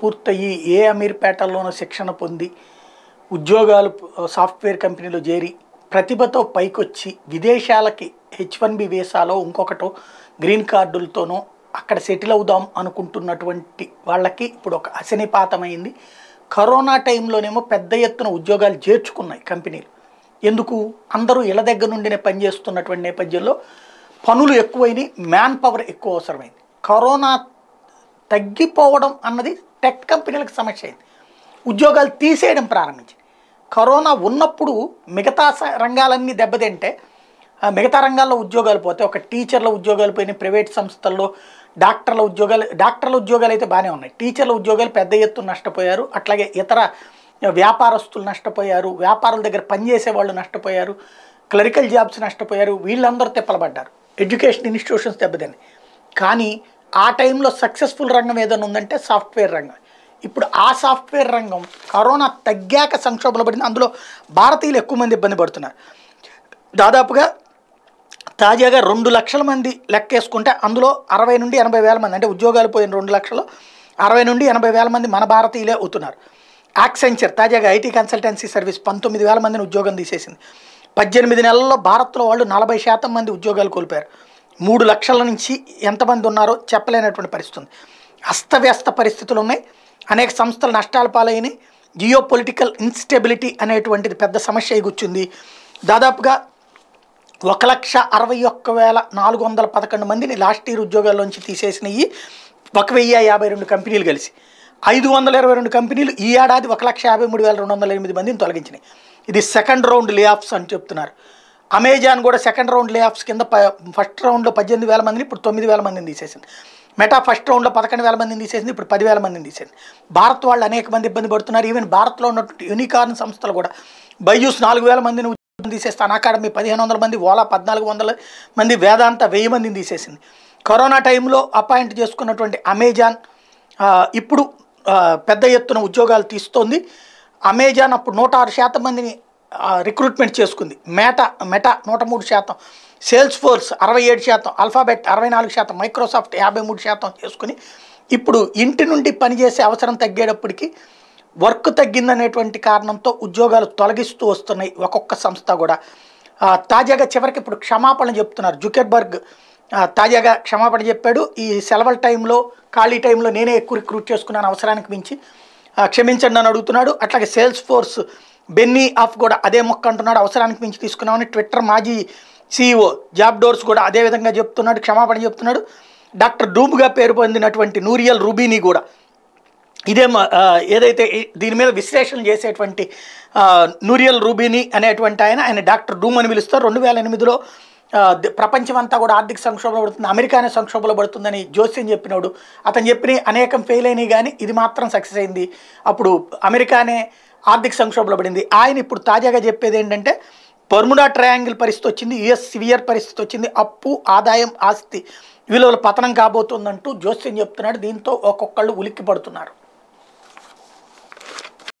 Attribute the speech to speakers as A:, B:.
A: పూర్తయ్యి ఏ అమీర్పేటలోనూ శిక్షణ పొంది ఉద్యోగాలు సాఫ్ట్వేర్ కంపెనీలో చేరి ప్రతిభతో పైకొచ్చి విదేశాలకి హెచ్ వన్ బి వీసాలో ఇంకొకటో గ్రీన్ కార్డులతోనో అక్కడ సెటిల్ అవుదాం అనుకుంటున్నటువంటి వాళ్ళకి ఇప్పుడు ఒక అసనిపాతమైంది కరోనా టైంలోనేమో పెద్ద ఎత్తున ఉద్యోగాలు చేర్చుకున్నాయి కంపెనీలు ఎందుకు అందరూ ఇళ్ళ దగ్గర నుండినే పనిచేస్తున్నటువంటి నేపథ్యంలో పనులు ఎక్కువైనాయి మ్యాన్ పవర్ ఎక్కువ అవసరమైంది కరోనా తగ్గిపోవడం అన్నది టెక్ కంపెనీలకు సమస్య అయింది ఉద్యోగాలు తీసేయడం ప్రారంభించింది కరోనా ఉన్నప్పుడు మిగతా రంగాలన్నీ దెబ్బతింటే మిగతా రంగాల్లో ఉద్యోగాలు పోతే ఒక టీచర్ల ఉద్యోగాలు పోయినాయి ప్రైవేట్ సంస్థల్లో డాక్టర్ల ఉద్యోగాలు డాక్టర్ల ఉద్యోగాలు అయితే బాగానే ఉన్నాయి టీచర్ల ఉద్యోగాలు పెద్ద ఎత్తున నష్టపోయారు అట్లాగే ఇతర వ్యాపారస్తులు నష్టపోయారు వ్యాపారుల దగ్గర పనిచేసే వాళ్ళు నష్టపోయారు క్లరికల్ జాబ్స్ నష్టపోయారు వీళ్ళందరూ తిప్పలబడ్డారు ఎడ్యుకేషన్ ఇన్స్టిట్యూషన్స్ దెబ్బతిన్నాయి కానీ ఆ టైంలో సక్సెస్ఫుల్ రంగం ఏదైనా ఉందంటే సాఫ్ట్వేర్ రంగం ఇప్పుడు ఆ సాఫ్ట్వేర్ రంగం కరోనా తగ్గాక సంక్షోభంలో పడింది అందులో భారతీయులు ఎక్కువ మంది ఇబ్బంది పడుతున్నారు దాదాపుగా తాజాగా రెండు లక్షల మంది లెక్కేసుకుంటే అందులో అరవై నుండి ఎనభై వేల మంది అంటే ఉద్యోగాలు పోయిన రెండు లక్షలు అరవై నుండి ఎనభై వేల మంది మన భారతీయులే అవుతున్నారు యాక్సెంచర్ తాజాగా ఐటీ కన్సల్టెన్సీ సర్వీస్ పంతొమ్మిది వేల మందిని ఉద్యోగం తీసేసింది పద్దెనిమిది నెలల్లో భారత్లో వాళ్ళు నలభై శాతం మంది ఉద్యోగాలు కోల్పోయారు మూడు లక్షల నుంచి ఎంతమంది ఉన్నారో చెప్పలేనటువంటి పరిస్థితి అస్తవ్యస్త పరిస్థితులు ఉన్నాయి అనేక సంస్థలు నష్టాల పాలైనాయి జియో పొలిటికల్ ఇన్స్టెబిలిటీ అనేటువంటిది పెద్ద సమస్య ఎగుచ్చింది దాదాపుగా ఒక లక్ష అరవై ఒక్క వేల నాలుగు వందల పదకొండు మందిని లాస్ట్ ఇయర్ ఉద్యోగాల్లోంచి తీసేసినవి ఒక వెయ్యి యాభై రెండు కంపెనీలు కలిసి ఐదు వందల ఇరవై రెండు కంపెనీలు ఈ ఏడాది ఒక లక్ష యాభై మూడు వేల రెండు వందల ఎనిమిది మందిని తొలగించినాయి ఇది సెకండ్ రౌండ్ లే ఆఫ్స్ అని చెప్తున్నారు అమెజాన్ కూడా సెకండ్ రౌండ్ లే ఆఫ్స్ కింద ఫస్ట్ రౌండ్లో పద్దెనిమిది వేల మందిని ఇప్పుడు తొమ్మిది వేల మందిని తీసేసింది మెటా ఫస్ట్ రౌండ్లో పదకొండు వేల మందిని తీసేసింది ఇప్పుడు పదివేల మందిని తీసేసింది భారత్ వాళ్ళు అనేక మంది ఇబ్బంది పడుతున్నారు ఈవెన్ భారత్లో ఉన్నటువంటి యూనికార్న్ సంస్థలు కూడా బయ్యూస్ నాలుగు వేల మందిని తీసేస్తాను అకాడమీ పదిహేను వందల మంది ఓలా పద్నాలుగు వందల మంది వేదాంత వెయ్యి మందిని తీసేసింది కరోనా టైంలో అపాయింట్ చేసుకున్నటువంటి అమెజాన్ ఇప్పుడు పెద్ద ఎత్తున ఉద్యోగాలు తీస్తోంది అమెజాన్ అప్పుడు నూట ఆరు శాతం మందిని రిక్రూట్మెంట్ చేసుకుంది మేటా మెటా నూట మూడు శాతం సేల్స్ ఫోర్స్ అరవై ఏడు శాతం అల్ఫాబెట్ అరవై నాలుగు శాతం మైక్రోసాఫ్ట్ యాభై మూడు శాతం చేసుకుని ఇప్పుడు ఇంటి నుండి పనిచేసే అవసరం తగ్గేటప్పటికి వర్క్ తగ్గిందనేటువంటి కారణంతో ఉద్యోగాలు తొలగిస్తూ వస్తున్నాయి ఒక్కొక్క సంస్థ కూడా తాజాగా చివరికి ఇప్పుడు క్షమాపణ చెప్తున్నారు జుకెర్బర్గ్ తాజాగా క్షమాపణ చెప్పాడు ఈ సెలవుల టైంలో ఖాళీ టైంలో నేనే ఎక్కువ రిక్రూట్ చేసుకున్నాను అవసరానికి మించి క్షమించండి అని అడుగుతున్నాడు అట్లాగే సేల్స్ ఫోర్స్ బెన్నీ ఆఫ్ కూడా అదే మొక్క అంటున్నాడు అవసరానికి మించి తీసుకున్నామని ట్విట్టర్ మాజీ సీఈఓ జాబ్ డోర్స్ కూడా అదే విధంగా చెప్తున్నాడు క్షమాపణ చెప్తున్నాడు డాక్టర్ డూబ్గా పేరు పొందినటువంటి నూరియల్ రుబీని కూడా ఇదే ఏదైతే దీని మీద విశ్లేషణ చేసేటువంటి నూరియల్ రూబీని అనేటువంటి ఆయన ఆయన డాక్టర్ డూమ్ అని పిలుస్తారు రెండు వేల ఎనిమిదిలో ప్రపంచమంతా కూడా ఆర్థిక సంక్షోభంలో పడుతుంది అమెరికానే సంక్షోభంలో పడుతుందని జోస్యం చెప్పినోడు అతను చెప్పిన అనేకం ఫెయిల్ అయినాయి కానీ ఇది మాత్రం సక్సెస్ అయింది అప్పుడు అమెరికానే ఆర్థిక సంక్షోభంలో పడింది ఆయన ఇప్పుడు తాజాగా చెప్పేది ఏంటంటే పర్ముడా ట్రయాంగిల్ పరిస్థితి వచ్చింది యుఎస్ సివియర్ పరిస్థితి వచ్చింది అప్పు ఆదాయం ఆస్తి విలువల పతనం కాబోతుందంటూ జోస్యం చెప్తున్నాడు దీంతో ఒక్కొక్కళ్ళు ఉలిక్కి పడుతున్నారు